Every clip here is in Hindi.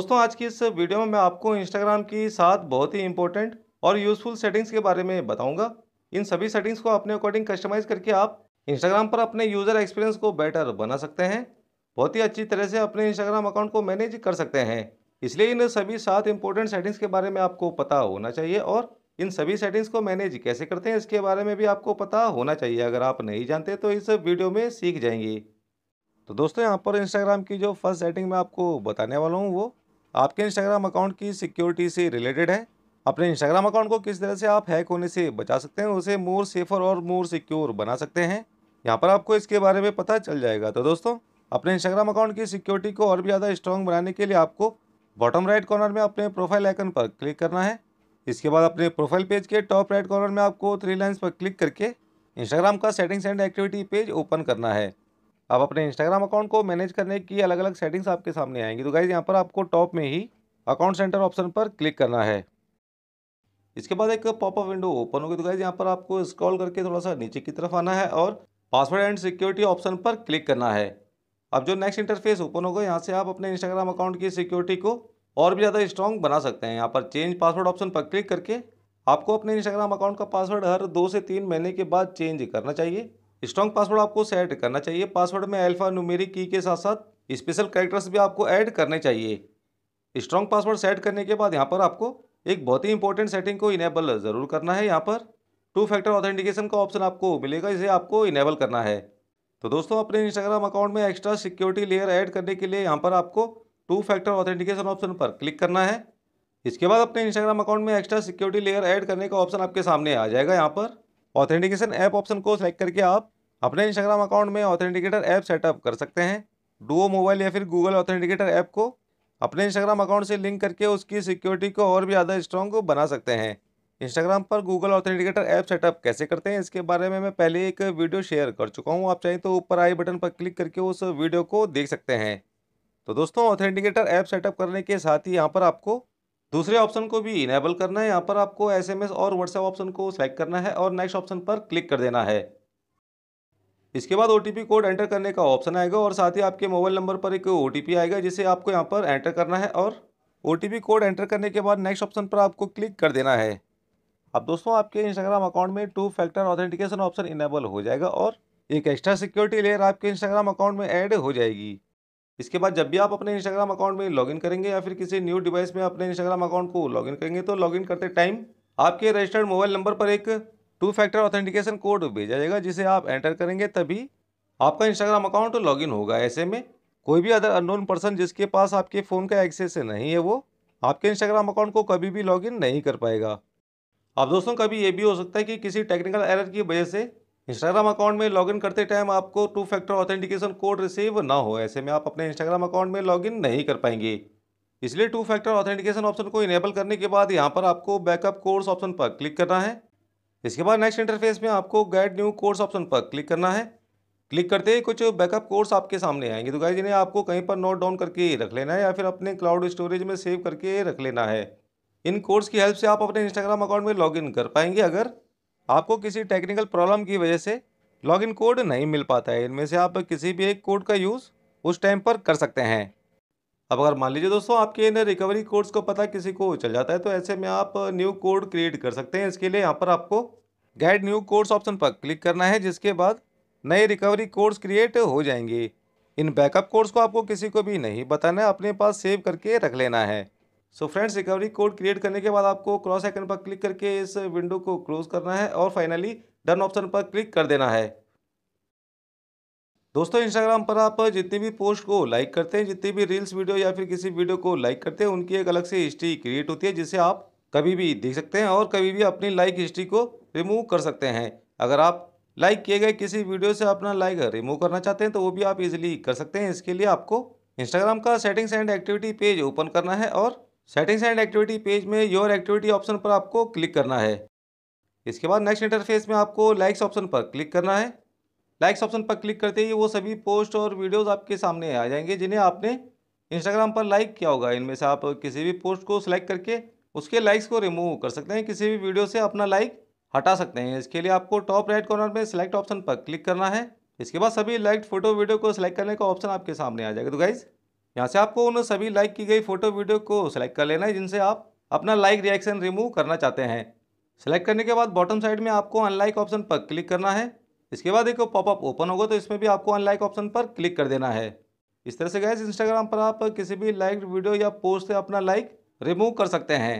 दोस्तों आज की इस वीडियो में मैं आपको इंस्टाग्राम की सात बहुत ही इंपॉर्टेंट और यूजफुल सेटिंग्स के बारे में बताऊंगा इन सभी सेटिंग्स को अपने अकॉर्डिंग कस्टमाइज करके आप इंस्टाग्राम पर अपने यूज़र एक्सपीरियंस को बेटर बना सकते हैं बहुत ही अच्छी तरह से अपने इंस्टाग्राम अकाउंट को मैनेज कर सकते हैं इसलिए इन सभी सात इंपॉर्टेंट सेटिंग्स के बारे में आपको पता होना चाहिए और इन सभी सेटिंग्स को मैनेज कैसे करते हैं इसके बारे में भी आपको पता होना चाहिए अगर आप नहीं जानते तो इस वीडियो में सीख जाएंगे तो दोस्तों यहाँ पर इंस्टाग्राम की जो फर्स्ट सेटिंग मैं आपको बताने वाला हूँ वो आपके इंस्टाग्राम अकाउंट की सिक्योरिटी से रिलेटेड है अपने इंस्टाग्राम अकाउंट को किस तरह से आप हैक होने से बचा सकते हैं उसे मोर सेफर और मोर सिक्योर बना सकते हैं यहाँ पर आपको इसके बारे में पता चल जाएगा तो दोस्तों अपने इंस्टाग्राम अकाउंट की सिक्योरिटी को और भी ज़्यादा स्ट्रॉन्ग बनाने के लिए आपको बॉटम राइट कॉर्नर में अपने प्रोफाइल आइकन पर क्लिक करना है इसके बाद अपने प्रोफाइल पेज के टॉप राइट कॉर्नर में आपको थ्री लाइन्स पर क्लिक करके इंस्टाग्राम का settings and activity page open करना है आप अपने इंस्टाग्राम अकाउंट को मैनेज करने की अलग अलग सेटिंग्स आपके सामने आएंगी तो गाइज़ यहाँ पर आपको टॉप में ही अकाउंट सेंटर ऑप्शन पर क्लिक करना है इसके बाद एक पॉपअप विंडो ओपन होगी तो गाइज़ यहाँ पर आपको स्क्रॉल करके थोड़ा सा नीचे की तरफ आना है और पासवर्ड एंड सिक्योरिटी ऑप्शन पर क्लिक करना है अब जो नेक्स्ट इंटरफेस ओपन होगा यहाँ से आप अपने इंस्टाग्राम अकाउंट की सिक्योरिटी को और भी ज़्यादा स्ट्रॉन्ग बना सकते हैं यहाँ पर चेंज पासवर्ड ऑप्शन पर क्लिक करके आपको अपने इंस्टाग्राम अकाउंट का पासवर्ड हर दो से तीन महीने के बाद चेंज करना चाहिए स्ट्रॉन्ग पासवर्ड आपको सेट करना चाहिए पासवर्ड में अल्फा न्यूमेरिक की के साथ साथ स्पेशल कैरेक्टर्स भी आपको ऐड करने चाहिए स्ट्रॉन्ग पासवर्ड सेट करने के बाद यहाँ पर आपको एक बहुत ही इंपॉर्टेंट सेटिंग को इनेबल ज़रूर करना है यहाँ पर टू फैक्टर ऑथेंटिकेशन का ऑप्शन आपको मिलेगा इसे आपको इनेबल करना है तो दोस्तों अपने इंस्टाग्राम अकाउंट में एक्स्ट्रा सिक्योरिटी लेयर ऐड करने के लिए यहाँ पर आपको टू फैक्टर ऑथेंटिकेशन ऑप्शन पर क्लिक करना है इसके बाद अपने इंस्टाग्राम अकाउंट में एक्स्ट्रा सिक्योरिटी लेयर ऐड करने का ऑप्शन आपके सामने आ जाएगा यहाँ पर ऑथेंटिकेशन ऐप ऑप्शन को सिलेक्ट करके आप अपने इंस्टाग्राम अकाउंट में ऑथेंटिकेटर ऐप सेटअप कर सकते हैं डुओ मोबाइल या फिर गूगल ऑथेंटिकेटर ऐप को अपने इंस्टाग्राम अकाउंट से लिंक करके उसकी सिक्योरिटी को और भी ज़्यादा स्ट्रॉन्ग बना सकते हैं इंस्टाग्राम पर गूगल ऑथेंटिकेटर ऐप सेटअप कैसे करते हैं इसके बारे में मैं पहले एक वीडियो शेयर कर चुका हूँ आप चाहें तो ऊपर आई बटन पर क्लिक करके उस वीडियो को देख सकते हैं तो दोस्तों ऑथेंटिकेटर ऐप सेटअप करने के साथ ही यहाँ पर आपको दूसरे ऑप्शन को भी इनेबल करना है यहाँ पर आपको एस और व्हाट्सएप ऑप्शन को सेलेक्ट करना है और नेक्स्ट ऑप्शन पर क्लिक कर देना है इसके बाद ओ कोड एंटर करने का ऑप्शन आएगा और साथ ही आपके मोबाइल नंबर पर एक ओ आएगा जिसे आपको यहाँ पर एंटर करना है और ओ कोड एंटर करने के बाद नेक्स्ट ऑप्शन पर आपको क्लिक कर देना है अब दोस्तों आपके इंस्टाग्राम अकाउंट में two factor authentication option enable हो जाएगा और एक एक्स्ट्रा सिक्योरिटी लेयर आपके इंस्टाग्राम अकाउंट में ऐड हो जाएगी इसके बाद जब भी आप अपने इंस्टाग्राम अकाउंट में लॉगिन करेंगे या फिर किसी न्यू डिवाइस में अपने इंस्टाग्राम अकाउंट को लॉगिन करेंगे तो लॉगिन करते टाइम आपके रजिस्टर्ड मोबाइल नंबर पर एक टू फैक्टर ऑथेंटिकेशन कोड भेजा जाएगा जिसे आप एंटर करेंगे तभी आपका इंस्टाग्राम अकाउंट लॉगिन होगा ऐसे में कोई भी अदर अननोन पर्सन जिसके पास आपके फ़ोन का एक्सेस नहीं है वो आपके इंस्टाग्राम अकाउंट को कभी भी लॉगिन नहीं कर पाएगा अब दोस्तों कभी ये भी हो सकता है कि किसी टेक्निकल एरर की वजह से इंस्टाग्राम अकाउंट में लॉगिन करते टाइम आपको two factor authentication code receive ना हो ऐसे में आप अपने इंस्टाग्राम अकाउंट में लॉगिन नहीं कर पाएंगे इसलिए टू फैक्टर ऑथेंटिकेशन ऑप्शन को इनेबल करने के बाद यहाँ पर आपको बैकअप कोर्स ऑप्शन पर क्लिक करना है इसके बाद नेक्स्ट इंटरफेस में आपको गाइड न्यू कोर्स ऑप्शन पर क्लिक करना है क्लिक करते ही कुछ बैकअप कोर्स आपके सामने आएंगे तो गाइज इन्हें आपको कहीं पर नोट डाउन करके रख लेना है या फिर अपने क्लाउड स्टोरेज में सेव करके रख लेना है इन कोर्स की हेल्प से आप अपने इंस्टाग्राम अकाउंट में लॉगिन कर पाएंगे अगर आपको किसी टेक्निकल प्रॉब्लम की वजह से लॉगिन कोड नहीं मिल पाता है इनमें से आप किसी भी एक कोड का यूज़ उस टाइम पर कर सकते हैं अब अगर मान लीजिए दोस्तों आपके इन रिकवरी कोड्स को पता किसी को चल जाता है तो ऐसे में आप न्यू कोड क्रिएट कर सकते हैं इसके लिए यहाँ पर आपको गाइड न्यू कोड्स ऑप्शन पर क्लिक करना है जिसके बाद नए रिकवरी कोड्स क्रिएट हो जाएंगे इन बैकअप कोड्स को आपको किसी को भी नहीं बताना है अपने पास सेव करके रख लेना है so friends recovery code create करने के बाद आपको क्रॉस आइकन पर क्लिक करके इस विंडो को क्लोज करना है और फाइनली डन ऑप्शन पर क्लिक कर देना है दोस्तों इंस्टाग्राम पर आप जितनी भी पोस्ट को लाइक करते हैं जितनी भी रील्स वीडियो या फिर किसी वीडियो को लाइक करते हैं उनकी एक अलग से हिस्ट्री क्रिएट होती है जिसे आप कभी भी देख सकते हैं और कभी भी अपनी लाइक हिस्ट्री को रिमूव कर सकते हैं अगर आप लाइक किए गए किसी वीडियो से अपना लाइक रिमूव करना चाहते हैं तो वो भी आप इजीली कर सकते हैं इसके लिए आपको इंस्टाग्राम का settings and activity page open करना है और सेटिंग्स एंड एक्टिविटी पेज में योर एक्टिविटी ऑप्शन पर आपको क्लिक करना है इसके बाद नेक्स्ट इंटरफेस में आपको लाइक्स ऑप्शन पर क्लिक करना है लाइक्स ऑप्शन पर क्लिक करते ही वो सभी पोस्ट और वीडियोस आपके सामने आ जाएंगे जिन्हें आपने इंस्टाग्राम पर लाइक किया होगा इनमें से आप किसी भी पोस्ट को सिलेक्ट करके उसके लाइक्स को रिमूव कर सकते हैं किसी भी वीडियो से अपना लाइक हटा सकते हैं इसके लिए आपको टॉप राइट कॉर्नर में सिलेक्ट ऑप्शन पर क्लिक करना है इसके बाद सभी लाइक फोटो वीडियो को सिलेक्ट करने का ऑप्शन आपके सामने आ जाएगा तो गाइज़ यहाँ से आपको उन सभी लाइक की गई फोटो वीडियो को सिलेक्ट कर लेना है जिनसे आप अपना लाइक रिएक्शन रिमूव करना चाहते हैं सेलेक्ट करने के बाद बॉटम साइड में आपको अनलाइक ऑप्शन पर क्लिक करना है इसके बाद एक पॉपअप ओपन होगा तो इसमें भी आपको अनलाइक ऑप्शन पर क्लिक कर देना है इस तरह से गैस इंस्टाग्राम पर आप किसी भी लाइक वीडियो या पोस्ट से अपना लाइक रिमूव कर सकते हैं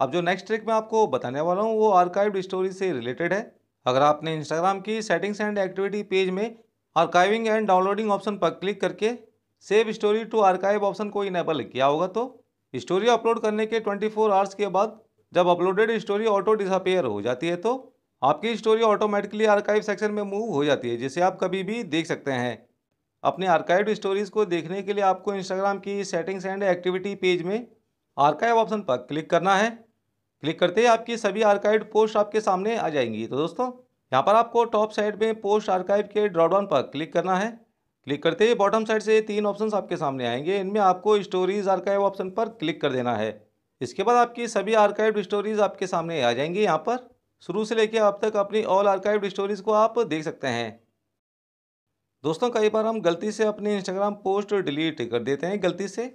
अब जो नेक्स्ट ट्रिक मैं आपको बताने वाला हूँ वो आर्काइव्ड स्टोरी से रिलेटेड है अगर आपने इंस्टाग्राम की सेटिंग्स एंड एक्टिविटी पेज में आर्काइविंग एंड डाउनलोडिंग ऑप्शन पर क्लिक करके save story to archive option को इनेबल किया होगा तो स्टोरी अपलोड करने के 24 फोर आवर्स के बाद जब अपलोडेड स्टोरी ऑटो डिसअपेयर हो जाती है तो आपकी स्टोरी ऑटोमेटिकली आर्काइव सेक्शन में मूव हो जाती है जिसे आप कभी भी देख सकते हैं अपने आर्काइव स्टोरीज़ को देखने के लिए आपको इंस्टाग्राम की सेटिंग्स एंड एक्टिविटी पेज में आर्काइव ऑप्शन पर क्लिक करना है क्लिक करते ही आपकी सभी आर्काइव पोस्ट आपके सामने आ जाएंगी तो दोस्तों यहाँ पर आपको टॉप साइड में पोस्ट आर्काइव के ड्रॉडाउन पर क्लिक करना है क्लिक करते ही बॉटम साइड से तीन ऑप्शंस आपके सामने आएंगे इनमें आपको स्टोरीज आर्काइव ऑप्शन पर क्लिक कर देना है इसके बाद आपकी सभी आर्काइव स्टोरीज आपके सामने आ जाएंगी यहाँ पर शुरू से लेकर अब तक अपनी ऑल आर्काइव स्टोरीज को आप देख सकते हैं दोस्तों कई बार हम गलती से अपनी इंस्टाग्राम पोस्ट डिलीट कर देते हैं गलती से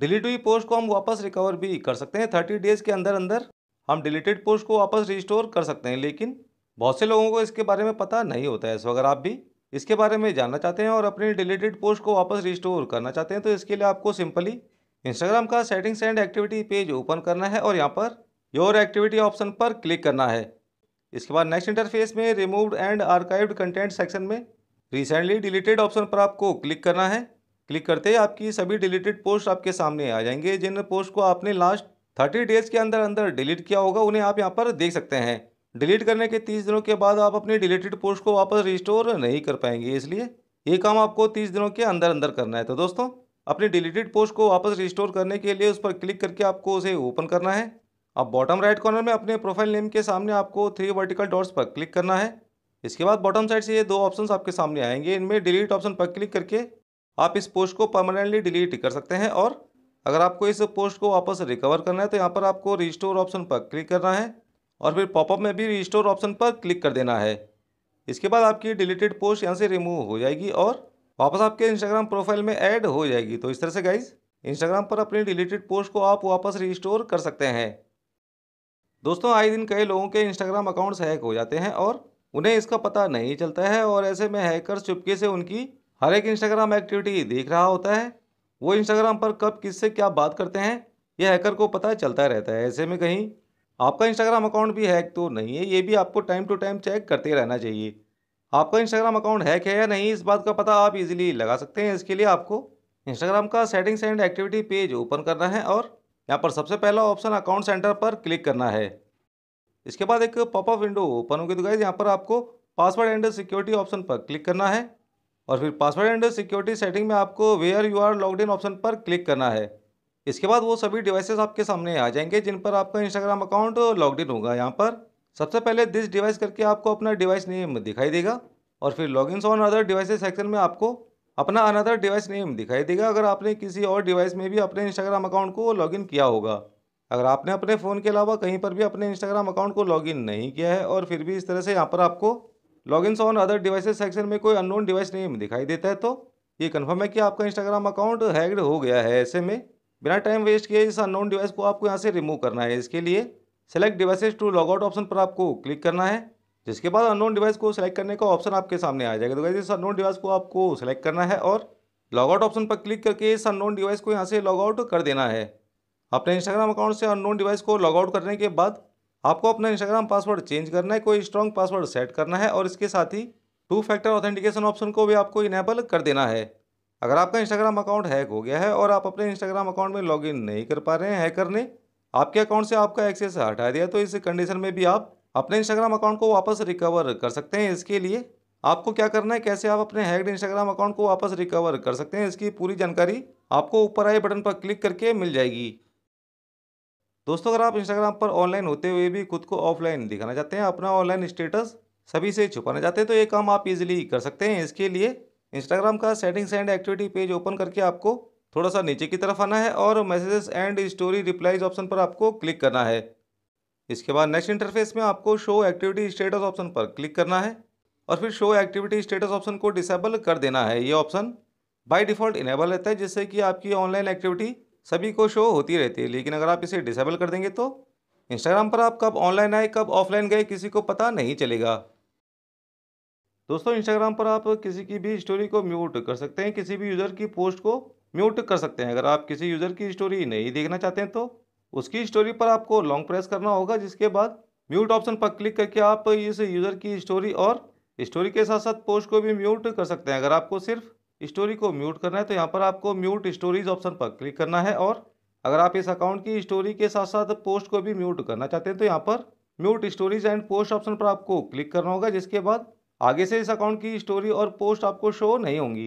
डिलीट हुई पोस्ट को हम वापस रिकवर भी कर सकते हैं थर्टी डेज़ के अंदर अंदर हम डिलीटेड पोस्ट को वापस रिस्टोर कर सकते हैं लेकिन बहुत से लोगों को इसके बारे में पता नहीं होता है सो अगर आप भी इसके बारे में जानना चाहते हैं और अपनी डिलीटेड पोस्ट को वापस रिस्टोर करना चाहते हैं तो इसके लिए आपको सिंपली इंस्टाग्राम का settings and activity page open करना है और यहाँ पर योर एक्टिविटी ऑप्शन पर क्लिक करना है इसके बाद नेक्स्ट इंटरफेस में removed and archived content section में रिसेंटली डिलीटेड ऑप्शन पर आपको क्लिक करना है क्लिक करते ही आपकी सभी डिलीटेड पोस्ट आपके सामने आ जाएंगे जिन पोस्ट को आपने लास्ट थर्टी डेज़ के अंदर अंदर डिलीट किया होगा उन्हें आप यहाँ पर देख सकते हैं डिलीट करने के तीस दिनों के बाद आप अपनी डिलीटेड पोस्ट को वापस रिस्टोर नहीं कर पाएंगे इसलिए ये काम आपको तीस दिनों के अंदर अंदर करना है तो दोस्तों अपनी डिलीटेड पोस्ट को वापस रिस्टोर करने के लिए उस पर क्लिक करके आपको उसे ओपन करना है अब बॉटम राइट कॉर्नर में अपने प्रोफाइल नेम के सामने आपको थ्री वर्टिकल डॉट्स पर क्लिक करना है इसके बाद बॉटम साइड से ये दो ऑप्शंस आपके सामने आएंगे इनमें डिलीट ऑप्शन पर क्लिक करके आप इस पोस्ट को परमानेंटली डिलीट कर सकते हैं और अगर आपको इस पोस्ट को वापस रिकवर करना है तो यहाँ पर आपको रिस्टोर ऑप्शन पर क्लिक करना है और फिर पॉपअप में भी रिस्टोर ऑप्शन पर क्लिक कर देना है इसके बाद आपकी डिलीटेड पोस्ट यहाँ से रिमूव हो जाएगी और वापस आपके इंस्टाग्राम प्रोफाइल में ऐड हो जाएगी तो इस तरह से गाइज इंस्टाग्राम पर अपनी डिलीटेड पोस्ट को आप वापस रिस्टोर कर सकते हैं दोस्तों आए दिन कई लोगों के इंस्टाग्राम अकाउंट्स हैक हो जाते हैं और उन्हें इसका पता नहीं चलता है और ऐसे में हैकर चुपके से उनकी हर एक इंस्टाग्राम एक्टिविटी देख रहा होता है वो इंस्टाग्राम पर कब किससे क्या बात करते हैं यह हैकर को पता चलता रहता है ऐसे में कहीं आपका इंस्टाग्राम अकाउंट भी हैक तो नहीं है ये भी आपको टाइम टू टाइम चेक करते रहना चाहिए आपका इंस्टाग्राम अकाउंट हैक है या नहीं इस बात का पता आप इजीली लगा सकते हैं इसके लिए आपको इंस्टाग्राम का settings and activity page open करना है और यहाँ पर सबसे पहला ऑप्शन अकाउंट सेंटर पर क्लिक करना है इसके बाद एक पॉपअप विंडो ओपन होगी तो गाइज यहाँ पर आपको पासवर्ड एंड सिक्योरिटी ऑप्शन पर क्लिक करना है और फिर पासवर्ड एंड सिक्योरिटी सेटिंग में आपको where you are log in option पर क्लिक करना है इसके बाद वो सभी डिवाइसेस आपके सामने आ जाएंगे जिन पर आपका इंस्टाग्राम अकाउंट लॉग इन होगा यहाँ पर सबसे पहले दिस डिवाइस करके आपको अपना डिवाइस नेम दिखाई देगा और फिर log in on other devices section में आपको अपना अनदर डिवाइस नेम दिखाई देगा अगर आपने किसी और डिवाइस में भी अपने इंस्टाग्राम अकाउंट को इन किया होगा अगर आपने अपने फ़ोन के अलावा कहीं पर भी अपने इंस्टाग्राम अकाउंट को इन नहीं किया है और फिर भी इस तरह से यहाँ पर आपको log in on other devices section में कोई अननोन डिवाइस नेम दिखाई देता है तो ये कन्फर्म है कि आपका इंस्टाग्राम अकाउंट हैक्ड हो गया है ऐसे में बिना टाइम वेस्ट किए इस अननोन डिवाइस को आपको यहाँ से रिमूव करना है इसके लिए select devices to log out option पर आपको क्लिक करना है जिसके बाद अननोन डिवाइस को सेलेक्ट करने का ऑप्शन आपके सामने आ जाएगा तो वैसे इस अननोन डिवाइस को आपको सेलेक्ट करना है और लॉगआउट ऑप्शन पर क्लिक करके इस अननोन डिवाइस को यहाँ से लॉग आउट कर देना है अपने इंस्टाग्राम अकाउंट से अननोन डिवाइस को लॉगआउट करने के बाद आपको अपना इंस्टाग्राम पासवर्ड चेंज करना है कोई स्ट्रॉन्ग पासवर्ड सेट करना है और इसके साथ ही टू फैक्टर ऑथेंटिकेशन ऑप्शन को भी आपको इनेबल कर देना है अगर आपका इंस्टाग्राम अकाउंट हैक हो गया है और आप अपने इंस्टाग्राम अकाउंट में लॉगिन नहीं कर पा रहे हैं हैकर ने आपके अकाउंट से आपका एक्सेस हटा दिया तो इस कंडीशन में भी आप अपने इंस्टाग्राम अकाउंट को वापस रिकवर कर सकते हैं इसके लिए आपको क्या करना है कैसे आप अपने हैक्ड इंस्टाग्राम अकाउंट को वापस रिकवर कर सकते हैं इसकी पूरी जानकारी आपको ऊपर आए बटन पर क्लिक करके मिल जाएगी दोस्तों अगर आप इंस्टाग्राम पर ऑनलाइन होते हुए भी खुद को ऑफलाइन दिखाना चाहते हैं अपना ऑनलाइन स्टेटस सभी से छुपाना चाहते हैं तो ये काम आप इजीली कर सकते हैं इसके लिए इंस्टाग्राम का settings and activity page open करके आपको थोड़ा सा नीचे की तरफ आना है और messages and story replies option पर आपको क्लिक करना है इसके बाद नेक्स्ट इंटरफेस में आपको शो एक्टिविटी स्टेटस ऑप्शन पर क्लिक करना है और फिर शो एक्टिविटी स्टेटस ऑप्शन को डिसेबल कर देना है ये ऑप्शन बाय डिफ़ॉल्ट इनेबल रहता है जिससे कि आपकी ऑनलाइन एक्टिविटी सभी को शो होती रहती है लेकिन अगर आप इसे डिसेबल कर देंगे तो इंस्टाग्राम पर आप कब ऑनलाइन आए कब ऑफलाइन गए किसी को पता नहीं चलेगा दोस्तों इंस्टाग्राम पर आप किसी की भी स्टोरी को म्यूट कर सकते हैं किसी भी यूज़र की पोस्ट को म्यूट कर सकते हैं अगर आप किसी यूज़र की स्टोरी नहीं देखना चाहते हैं तो उसकी स्टोरी पर आपको लॉन्ग प्रेस करना होगा जिसके बाद म्यूट ऑप्शन पर क्लिक करके आप इस यूज़र की स्टोरी और स्टोरी के साथ साथ पोस्ट को भी म्यूट कर सकते हैं अगर आपको सिर्फ स्टोरी को म्यूट करना है तो यहाँ पर आपको म्यूट स्टोरीज ऑप्शन पर क्लिक करना है और अगर आप इस अकाउंट की स्टोरी के साथ साथ पोस्ट को भी म्यूट करना चाहते हैं तो यहाँ पर mute stories and post option पर आपको क्लिक करना होगा जिसके बाद आगे से इस अकाउंट की स्टोरी और पोस्ट आपको शो नहीं होंगी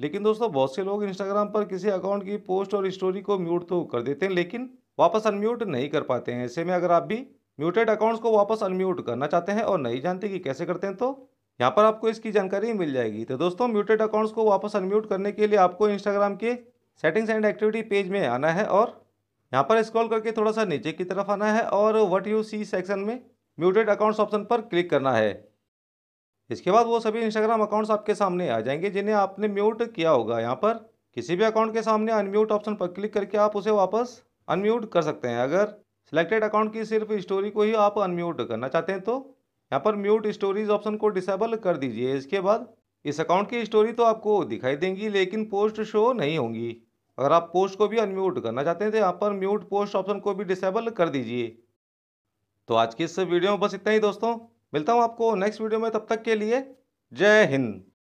लेकिन दोस्तों बहुत से लोग इंस्टाग्राम पर किसी अकाउंट की पोस्ट और स्टोरी को म्यूट तो कर देते हैं लेकिन वापस अनम्यूट नहीं कर पाते हैं ऐसे में अगर आप भी म्यूटेड अकाउंट्स को वापस अनम्यूट करना चाहते हैं और नहीं जानते कि कैसे करते हैं तो यहाँ पर आपको इसकी जानकारी मिल जाएगी तो दोस्तों म्यूटेड अकाउंट्स को वापस अनम्यूट करने के लिए आपको इंस्टाग्राम के सेटिंग्स एंड एक्टिविटी पेज में आना है और यहाँ पर स्क्रॉल करके थोड़ा सा नीचे की तरफ आना है और वट यू सी सेक्शन में म्यूटेड अकाउंट्स ऑप्शन पर क्लिक करना है इसके बाद वो सभी इंस्टाग्राम अकाउंट्स आपके सामने आ जाएंगे जिन्हें आपने म्यूट किया होगा यहाँ पर किसी भी अकाउंट के सामने अनम्यूट ऑप्शन पर क्लिक करके आप उसे वापस अनम्यूट कर सकते हैं अगर सिलेक्टेड अकाउंट की सिर्फ स्टोरी को ही आप अनम्यूट करना चाहते हैं तो यहाँ पर म्यूट स्टोरीज ऑप्शन को डिसेबल कर दीजिए इसके बाद इस अकाउंट की स्टोरी तो आपको दिखाई देंगी लेकिन पोस्ट शो नहीं होंगी अगर आप पोस्ट को भी अनम्यूट करना चाहते हैं तो यहाँ पर म्यूट पोस्ट ऑप्शन को भी डिसेबल कर दीजिए तो आज की इस वीडियो में बस इतना ही दोस्तों मिलता हूँ आपको नेक्स्ट वीडियो में तब तक के लिए जय हिंद